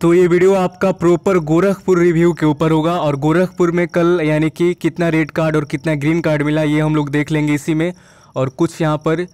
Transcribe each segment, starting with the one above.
तो ये वीडियो आपका प्रॉपर गोरखपुर रिव्यू के ऊपर होगा और गोरखपुर में कल यानी कि कितना रेड कार्ड और कितना ग्रीन कार्ड मिला ये हम लोग देख लेंगे इसी में और कुछ यहाँ पर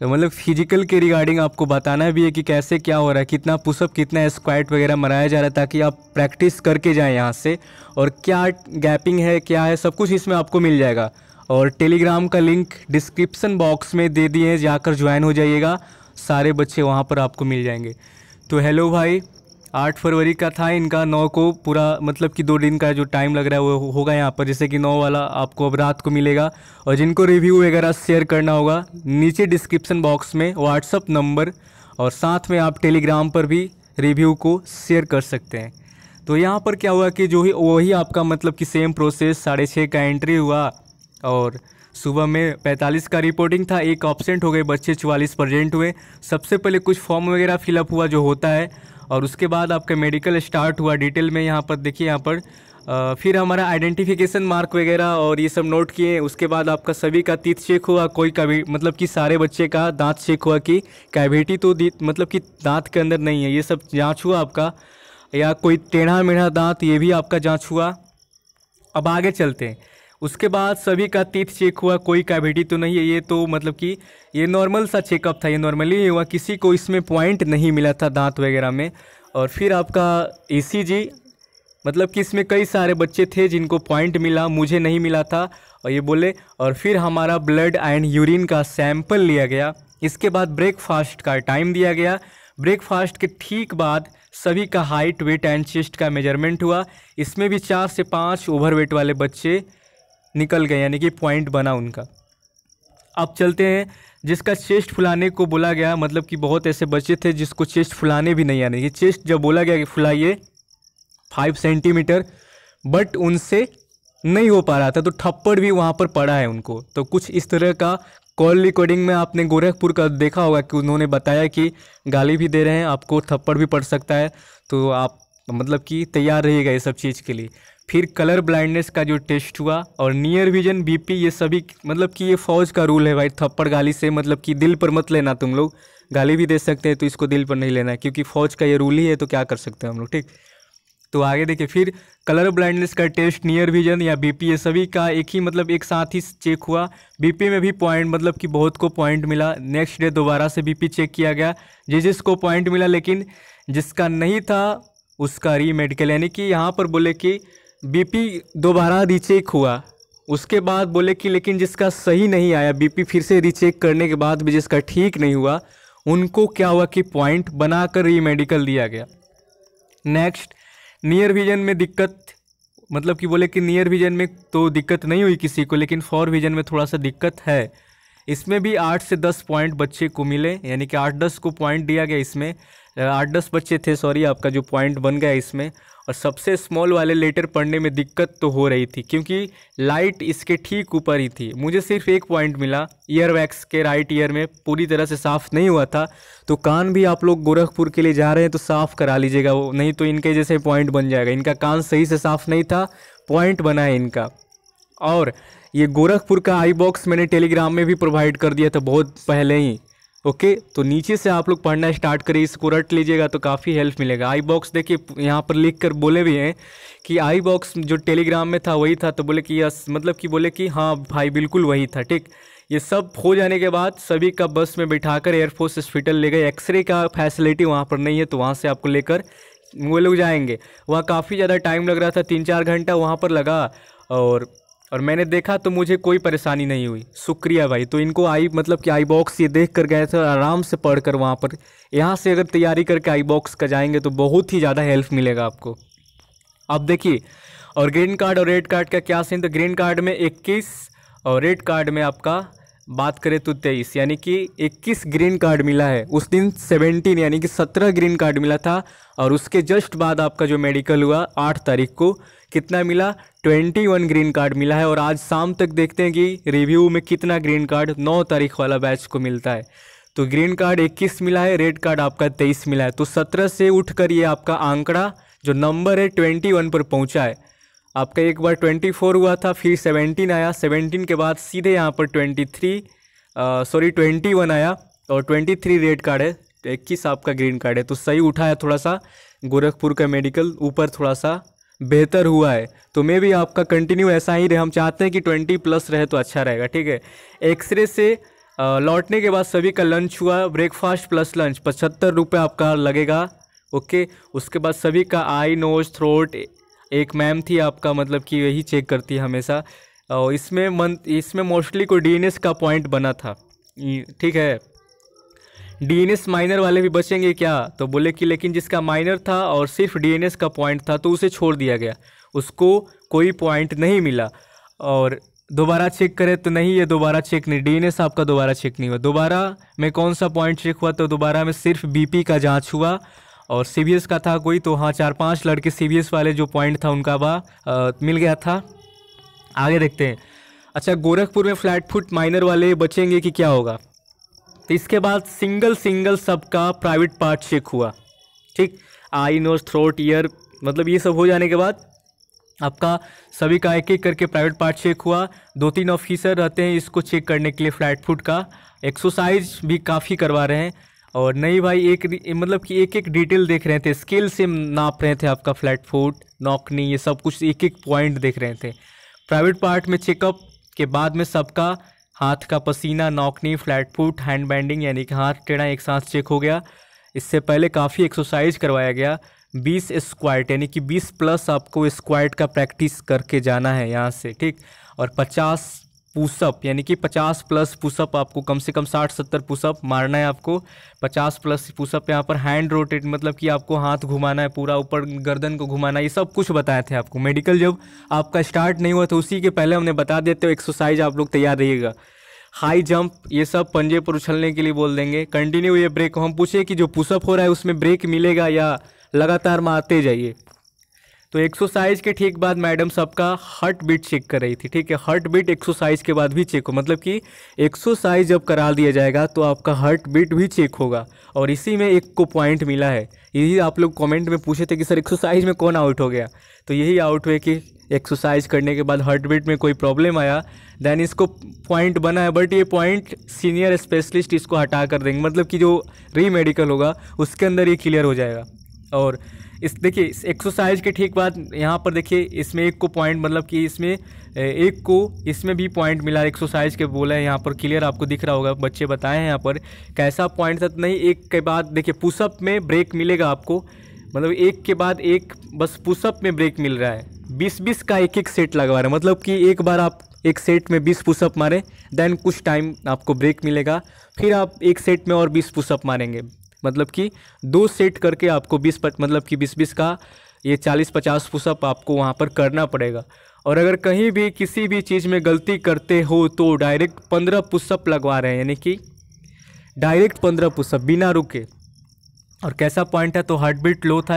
तो मतलब फिजिकल के रिगार्डिंग आपको बताना भी है कि कैसे क्या हो रहा है कितना पुशअप कितना स्क्वाइट वगैरह मराया जा रहा है ताकि आप प्रैक्टिस करके जाएँ यहाँ से और क्या गैपिंग है क्या है सब कुछ इसमें आपको मिल जाएगा और टेलीग्राम का लिंक डिस्क्रिप्सन बॉक्स में दे दिए जाकर ज्वाइन हो जाइएगा सारे बच्चे वहाँ पर आपको मिल जाएंगे तो हेलो भाई आठ फरवरी का था इनका नौ को पूरा मतलब कि दो दिन का जो टाइम लग रहा है वो होगा यहाँ पर जैसे कि नौ वाला आपको अब रात को मिलेगा और जिनको रिव्यू वगैरह शेयर करना होगा नीचे डिस्क्रिप्सन बॉक्स में व्हाट्सअप नंबर और साथ में आप टेलीग्राम पर भी रिव्यू को शेयर कर सकते हैं तो यहाँ पर क्या हुआ कि जो ही वही आपका मतलब कि सेम प्रोसेस साढ़े छः का एंट्री हुआ और सुबह में 45 का रिपोर्टिंग था एक ऑब्सेंट हो गए बच्चे 44 प्रजेंट हुए सबसे पहले कुछ फॉर्म वगैरह फिलअप हुआ जो होता है और उसके बाद आपका मेडिकल स्टार्ट हुआ डिटेल में यहाँ पर देखिए यहाँ पर फिर हमारा आइडेंटिफिकेशन मार्क वगैरह और ये सब नोट किए उसके बाद आपका सभी का तीत चेक हुआ कोई कभी मतलब कि सारे बच्चे का दांत चेक हुआ कि कैविटी तो मतलब कि दांत के अंदर नहीं है ये सब जाँच हुआ आपका या कोई टेढ़ा मेढ़ा दांत ये भी आपका जाँच हुआ अब आगे चलते हैं उसके बाद सभी का तीत चेक हुआ कोई कैविटी तो नहीं है ये तो मतलब कि ये नॉर्मल सा चेकअप था ये नॉर्मली हुआ किसी को इसमें पॉइंट नहीं मिला था दांत वगैरह में और फिर आपका ए मतलब कि इसमें कई सारे बच्चे थे जिनको पॉइंट मिला मुझे नहीं मिला था और ये बोले और फिर हमारा ब्लड एंड यूरिन का सैंपल लिया गया इसके बाद ब्रेकफास्ट का टाइम दिया गया ब्रेकफास्ट के ठीक बाद सभी का हाइट वेट एंड चेस्ट का मेजरमेंट हुआ इसमें भी चार से पाँच ओवर वेट वाले बच्चे निकल गए यानी कि पॉइंट बना उनका अब चलते हैं जिसका चेस्ट फुलाने को बोला गया मतलब कि बहुत ऐसे बच्चे थे जिसको चेस्ट फुलाने भी नहीं आने कि चेस्ट जब बोला गया कि फुलाइए फाइव सेंटीमीटर बट उनसे नहीं हो पा रहा था तो थप्पड़ भी वहाँ पर पड़ा है उनको तो कुछ इस तरह का कॉल रिकॉर्डिंग में आपने गोरखपुर का देखा होगा कि उन्होंने बताया कि गाली भी दे रहे हैं आपको थप्पड़ भी पड़ सकता है तो आप मतलब कि तैयार रहिएगा ये सब चीज़ के लिए फिर कलर ब्लाइंडनेस का जो टेस्ट हुआ और नियर विजन बीपी ये सभी मतलब कि ये फौज का रूल है भाई थप्पड़ गाली से मतलब कि दिल पर मत लेना तुम लोग गाली भी दे सकते हैं तो इसको दिल पर नहीं लेना है क्योंकि फ़ौज का ये रूल ही है तो क्या कर सकते हैं हम लोग ठीक तो आगे देखिए फिर कलर ब्लाइंडनेस का टेस्ट नियर विजन या बीपी ये सभी का एक ही मतलब एक साथ ही चेक हुआ बीपी में भी पॉइंट मतलब कि बहुत को पॉइंट मिला नेक्स्ट डे दोबारा से बीपी चेक किया गया जिस जिसको पॉइंट मिला लेकिन जिसका नहीं था उसका रीमेडिकल यानी कि यहाँ पर बोले कि बीपी दोबारा रीचेक हुआ उसके बाद बोले कि लेकिन जिसका सही नहीं आया बीपी फिर से रीचेक करने के बाद भी जिसका ठीक नहीं हुआ उनको क्या हुआ कि पॉइंट बनाकर ये मेडिकल दिया गया नेक्स्ट नियर विजन में दिक्कत मतलब कि बोले कि नियर विजन में तो दिक्कत नहीं हुई किसी को लेकिन फॉर विजन में थोड़ा सा दिक्कत है इसमें भी आठ से दस पॉइंट बच्चे को मिले यानी कि आठ दस को पॉइंट दिया गया इसमें आठ दस बच्चे थे सॉरी आपका जो पॉइंट बन गया इसमें और सबसे स्मॉल वाले लेटर पढ़ने में दिक्कत तो हो रही थी क्योंकि लाइट इसके ठीक ऊपर ही थी मुझे सिर्फ एक पॉइंट मिला ईयर वैक्स के राइट ईयर में पूरी तरह से साफ़ नहीं हुआ था तो कान भी आप लोग गोरखपुर के लिए जा रहे हैं तो साफ़ करा लीजिएगा वो नहीं तो इनके जैसे पॉइंट बन जाएगा इनका कान सही से साफ़ नहीं था पॉइंट बना है इनका और ये गोरखपुर का आई बॉक्स मैंने टेलीग्राम में भी प्रोवाइड कर दिया था बहुत पहले ही ओके तो नीचे से आप लोग पढ़ना स्टार्ट करिए इसको रट लीजिएगा तो काफ़ी हेल्प मिलेगा आई बॉक्स देखिए यहाँ पर लिख कर बोले भी हैं कि आई बॉक्स जो टेलीग्राम में था वही था तो बोले कि यस मतलब कि बोले कि हाँ भाई बिल्कुल वही था ठीक ये सब हो जाने के बाद सभी का बस में बिठाकर एयरफोर्स हॉस्पिटल ले गए एक्सरे का फैसिलिटी वहाँ पर नहीं है तो वहाँ से आपको लेकर वो लोग जाएंगे वहाँ काफ़ी ज़्यादा टाइम लग रहा था तीन चार घंटा वहाँ पर लगा और और मैंने देखा तो मुझे कोई परेशानी नहीं हुई शुक्रिया भाई तो इनको आई मतलब कि आई बॉक्स ये देख कर गए थे आराम से पढ़ कर वहाँ पर यहाँ से अगर तैयारी करके आई बॉक्स का जाएंगे तो बहुत ही ज़्यादा हेल्प मिलेगा आपको अब देखिए और ग्रीन कार्ड और रेड कार्ड का क्या सीन तो ग्रीन कार्ड में इक्कीस और रेड कार्ड में आपका बात करें तो तेईस यानी कि इक्कीस ग्रीन कार्ड मिला है उस दिन सेवेंटीन यानी कि सत्रह ग्रीन कार्ड मिला था और उसके जस्ट बाद आपका जो मेडिकल हुआ आठ तारीख को कितना मिला 21 ग्रीन कार्ड मिला है और आज शाम तक देखते हैं कि रिव्यू में कितना ग्रीन कार्ड 9 तारीख वाला बैच को मिलता है तो ग्रीन कार्ड 21 मिला है रेड कार्ड आपका 23 मिला है तो 17 से उठकर ये आपका आंकड़ा जो नंबर है 21 पर पहुंचा है आपका एक बार 24 हुआ था फिर 17 आया 17 के बाद सीधे यहाँ पर थ्री सॉरी ट्वेंटी आया और थ्री रेड कार्ड है तो इक्कीस आपका ग्रीन कार्ड है तो सही उठाया थोड़ा सा गोरखपुर का मेडिकल ऊपर थोड़ा सा बेहतर हुआ है तो मे भी आपका कंटिन्यू ऐसा ही रहे हम चाहते हैं कि ट्वेंटी प्लस रहे तो अच्छा रहेगा ठीक है एक्सरे से लौटने के बाद सभी का लंच हुआ ब्रेकफास्ट प्लस लंच पचहत्तर रुपये आपका लगेगा ओके उसके बाद सभी का आई नोज थ्रोट एक मैम थी आपका मतलब कि यही चेक करती है हमेशा और इसमें मंथ इसमें मोस्टली कोई डी का पॉइंट बना था ठीक है डीएनएस माइनर वाले भी बचेंगे क्या तो बोले कि लेकिन जिसका माइनर था और सिर्फ डीएनएस का पॉइंट था तो उसे छोड़ दिया गया उसको कोई पॉइंट नहीं मिला और दोबारा चेक करें तो नहीं ये दोबारा चेक नहीं डीएनएस आपका दोबारा चेक नहीं हुआ दोबारा में कौन सा पॉइंट चेक हुआ तो दोबारा में सिर्फ बी का जाँच हुआ और सी का था कोई तो हाँ चार पाँच लड़के सी वाले जो पॉइंट था उनका वह मिल गया था आगे देखते हैं अच्छा गोरखपुर में फ्लैट फुट माइनर वाले बचेंगे कि क्या होगा तो इसके बाद सिंगल सिंगल सबका प्राइवेट पार्ट चेक हुआ ठीक आई नोज थ्रोट ईयर मतलब ये सब हो जाने के बाद आपका सभी का एक एक करके प्राइवेट पार्ट चेक हुआ दो तीन ऑफिसर रहते हैं इसको चेक करने के लिए फ्लैट फुट का एक्सरसाइज भी काफ़ी करवा रहे हैं और नहीं भाई एक मतलब कि एक एक डिटेल देख रहे थे स्केल से नाप रहे थे आपका फ्लैट फुट नॉकनी ये सब कुछ एक एक पॉइंट देख रहे थे प्राइवेट पार्ट में चेकअप के बाद में सबका हाथ का पसीना नौकनी फ्लैट फुट हैंड बैंडिंग यानी कि हाथ टेढ़ा एक साथ चेक हो गया इससे पहले काफ़ी एक्सरसाइज करवाया गया 20 स्क्वाइट यानी कि 20 प्लस आपको स्क्वाइट का प्रैक्टिस करके जाना है यहाँ से ठीक और 50 पुशअप यानी कि 50 प्लस पुशअप आपको कम से कम 60-70 पुशअप मारना है आपको 50 प्लस पुशअप यहाँ पर हैंड रोटेट मतलब कि आपको हाथ घुमाना है पूरा ऊपर गर्दन को घुमाना ये सब कुछ बताए थे आपको मेडिकल जब आपका स्टार्ट नहीं हुआ था तो उसी के पहले हमने बता देते हो एक्सरसाइज आप लोग तैयार रहिएगा हाई जंप ये सब पंजे पर उछलने के लिए बोल देंगे कंटिन्यू ये ब्रेक हम पूछे कि जो पुशअप हो रहा है उसमें ब्रेक मिलेगा या लगातार मारते जाइए तो एक्सरसाइज के ठीक बाद मैडम सबका हार्ट बीट चेक कर रही थी ठीक है हार्ट बीट एक्सरसाइज के बाद भी चेक हो मतलब कि एक्सरसाइज जब करा दिया जाएगा तो आपका हार्ट बीट भी चेक होगा और इसी में एक को पॉइंट मिला है यही आप लोग कमेंट में पूछे थे कि सर एक्सरसाइज में कौन आउट हो गया तो यही आउट हुए कि एक्सरसाइज करने के बाद हार्ट बीट में कोई प्रॉब्लम आया देन इसको पॉइंट बना है बट ये पॉइंट सीनियर स्पेशलिस्ट इसको हटा कर देंगे मतलब कि जो री मेडिकल होगा उसके अंदर ये क्लियर हो जाएगा और इस देखिए इस एक्सरसाइज के ठीक बाद यहाँ पर देखिए इसमें एक को पॉइंट मतलब कि इसमें एक को इसमें भी पॉइंट मिला एक्सरसाइज के बोला है यहाँ पर क्लियर आपको दिख रहा होगा बच्चे बताए हैं यहाँ पर कैसा पॉइंट था नहीं एक के बाद देखिए पुशअप में ब्रेक मिलेगा आपको मतलब एक के बाद एक बस पुशअप में ब्रेक मिल रहा है बीस बीस का एक एक सेट लगवा रहे हैं मतलब कि एक बार आप एक सेट में बीस पुशअप मारें देन कुछ टाइम आपको ब्रेक मिलेगा फिर आप एक सेट में और बीस पुशअप मारेंगे मतलब कि दो सेट करके आपको बीस मतलब कि बीस बीस का ये चालीस पचास पुशअप आपको वहाँ पर करना पड़ेगा और अगर कहीं भी किसी भी चीज़ में गलती करते हो तो डायरेक्ट पंद्रह पुशअप लगवा रहे हैं यानी कि डायरेक्ट पंद्रह पुशअप बिना रुके और कैसा पॉइंट है तो हार्ट बीट लो था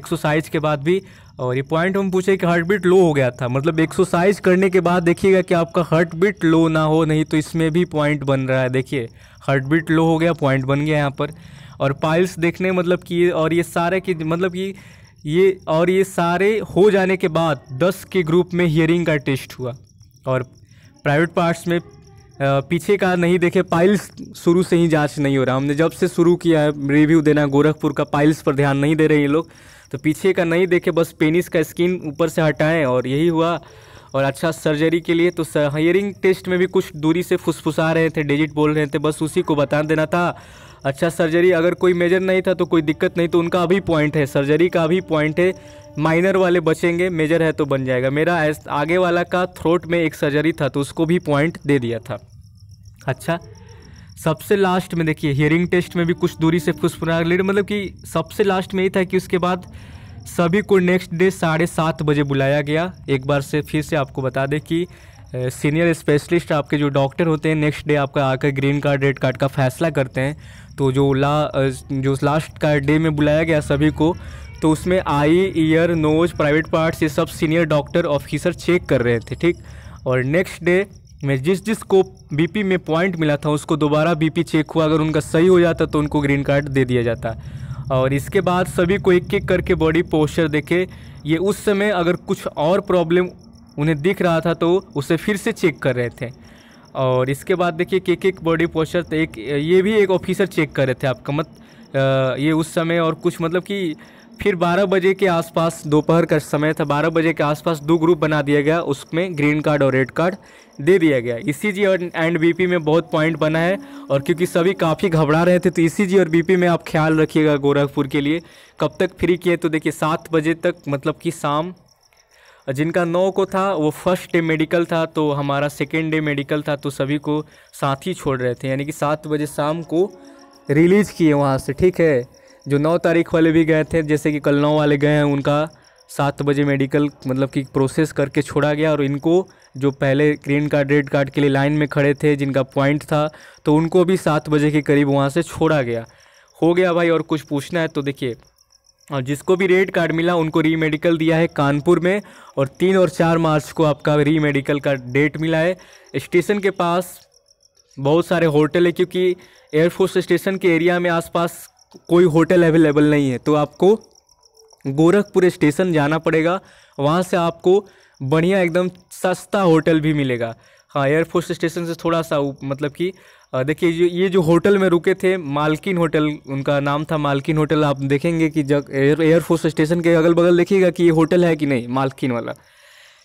एक्सरसाइज के बाद भी और ये पॉइंट हम पूछे कि हार्ट बीट लो हो गया था मतलब एक्सरसाइज करने के बाद देखिएगा कि आपका हार्ट बीट लो ना हो नहीं तो इसमें भी पॉइंट बन रहा है देखिए हार्ट बीट लो हो गया पॉइंट बन गया यहाँ पर और पाइल्स देखने मतलब कि और ये सारे की मतलब कि ये और ये सारे हो जाने के बाद दस के ग्रुप में हियरिंग का टेस्ट हुआ और प्राइवेट पार्ट्स में पीछे का नहीं देखे पाइल्स शुरू से ही जांच नहीं हो रहा हमने जब से शुरू किया है रिव्यू देना गोरखपुर का पाइल्स पर ध्यान नहीं दे रहे ये लोग तो पीछे का नहीं देखे बस पेनिस का स्किन ऊपर से हटाएं और यही हुआ और अच्छा सर्जरी के लिए तो हियरिंग टेस्ट में भी कुछ दूरी से फुसफुसा रहे थे डिजिट बोल रहे थे बस उसी को बता देना था अच्छा सर्जरी अगर कोई मेजर नहीं था तो कोई दिक्कत नहीं तो उनका अभी पॉइंट है सर्जरी का अभी पॉइंट है माइनर वाले बचेंगे मेजर है तो बन जाएगा मेरा आगे वाला का थ्रोट में एक सर्जरी था तो उसको भी पॉइंट दे दिया था अच्छा सबसे लास्ट में देखिए हियरिंग टेस्ट में भी कुछ दूरी से कुछ पुनरागलेट मतलब कि सबसे लास्ट में ही था कि उसके बाद सभी को नेक्स्ट डे साढ़े सात बजे बुलाया गया एक बार से फिर से आपको बता दें कि सीनियर स्पेशलिस्ट आपके जो डॉक्टर होते हैं नेक्स्ट डे आपका आकर ग्रीन कार्ड रेड कार्ड का फैसला करते हैं तो जो ला जो लास्ट का डे में बुलाया गया सभी को तो उसमें eye ear nose private parts ये सब सीनियर डॉक्टर ऑफिसर चेक कर रहे थे ठीक और नेक्स्ट डे में जिस जिस को बीपी में पॉइंट मिला था उसको दोबारा बीपी चेक हुआ अगर उनका सही हो जाता तो उनको ग्रीन कार्ड दे दिया जाता और इसके बाद सभी को एक एक करके बॉडी पोस्चर देखे ये उस समय अगर कुछ और प्रॉब्लम उन्हें दिख रहा था तो उसे फिर से चेक कर रहे थे और इसके बाद देखिए एक एक बॉडी पोस्चर एक ये भी एक ऑफिसर चेक कर रहे थे आपका मत ये उस समय और कुछ मतलब कि फिर 12 बजे के आसपास दोपहर का समय था 12 बजे के आसपास दो ग्रुप बना दिया गया उसमें ग्रीन कार्ड और रेड कार्ड दे दिया गया जी e और एंड बीपी में बहुत पॉइंट बना है और क्योंकि सभी काफ़ी घबरा रहे थे तो जी e और बीपी में आप ख्याल रखिएगा गोरखपुर के लिए कब तक फ्री किए तो देखिए सात बजे तक मतलब कि शाम जिनका नौ को था वो फर्स्ट डे मेडिकल था तो हमारा सेकेंड डे मेडिकल था तो सभी को साथ ही छोड़ रहे थे यानी कि सात बजे शाम को रिलीज़ किए वहाँ से ठीक है जो नौ तारीख वाले भी गए थे जैसे कि कल नौ वाले गए हैं उनका सात बजे मेडिकल मतलब कि प्रोसेस करके छोड़ा गया और इनको जो पहले ग्रीन कार्ड रेड कार्ड के लिए लाइन में खड़े थे जिनका पॉइंट था तो उनको भी सात बजे के करीब वहाँ से छोड़ा गया हो गया भाई और कुछ पूछना है तो देखिए और जिसको भी रेड कार्ड मिला उनको री मेडिकल दिया है कानपुर में और तीन और चार मार्च को आपका री मेडिकल का डेट मिला है स्टेशन के पास बहुत सारे होटल है क्योंकि एयरफोर्स स्टेशन के एरिया में आसपास कोई होटल अवेलेबल नहीं है तो आपको गोरखपुर स्टेशन जाना पड़ेगा वहाँ से आपको बढ़िया एकदम सस्ता होटल भी मिलेगा हाँ एयरफोर्स स्टेशन से थोड़ा सा मतलब कि देखिए ये ये जो होटल में रुके थे मालकिन होटल उनका नाम था मालकिन होटल आप देखेंगे कि जब एयर एयरफोर्स स्टेशन के अगल बगल देखिएगा कि ये होटल है कि नहीं मालकिन वाला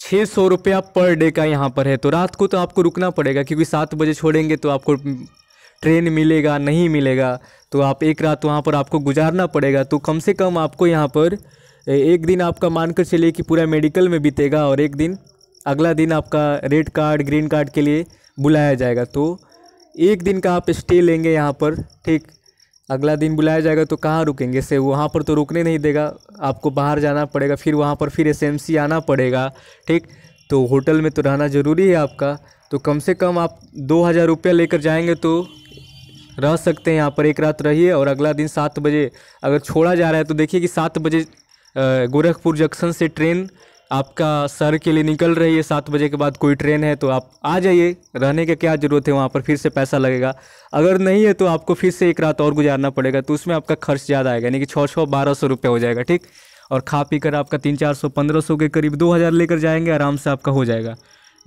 छः सौ रुपया पर डे का यहाँ पर है तो रात को तो आपको रुकना पड़ेगा क्योंकि सात बजे छोड़ेंगे तो आपको ट्रेन मिलेगा नहीं मिलेगा तो आप एक रात वहाँ पर आपको गुजारना पड़ेगा तो कम से कम आपको यहाँ पर एक दिन आपका मानकर चलिए कि पूरा मेडिकल में बीतेगा और एक दिन अगला दिन आपका रेड कार्ड ग्रीन कार्ड के लिए बुलाया जाएगा तो एक दिन का आप स्टे लेंगे यहाँ पर ठीक अगला दिन बुलाया जाएगा तो कहाँ रुकेंगे से वहाँ पर तो रुकने नहीं देगा आपको बाहर जाना पड़ेगा फिर वहाँ पर फिर एस आना पड़ेगा ठीक तो होटल में तो रहना ज़रूरी है आपका तो कम से कम आप दो हज़ार रुपया लेकर जाएंगे तो रह सकते हैं यहाँ पर एक रात रहिए और अगला दिन सात बजे अगर छोड़ा जा रहा है तो देखिए कि सात बजे गोरखपुर जंक्शन से ट्रेन आपका सर के लिए निकल रही है सात बजे के बाद कोई ट्रेन है तो आप आ जाइए रहने का क्या ज़रूरत है वहाँ पर फिर से पैसा लगेगा अगर नहीं है तो आपको फिर से एक रात और गुजारना पड़ेगा तो उसमें आपका खर्च ज़्यादा आएगा यानी कि छः छः बारह सौ रुपये हो जाएगा ठीक और खा पी कर आपका तीन चार सौ पंद्रह सौ के करीब दो हज़ार लेकर जाएंगे आराम से आपका हो जाएगा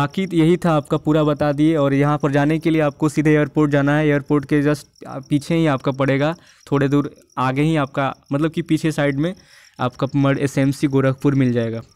बाकी यही था आपका पूरा बता दिए और यहाँ पर जाने के लिए आपको सीधे एयरपोर्ट जाना है एयरपोर्ट के जस्ट पीछे ही आपका पड़ेगा थोड़े दूर आगे ही आपका मतलब कि पीछे साइड में आपका मड एस एम सी गोरखपुर मिल जाएगा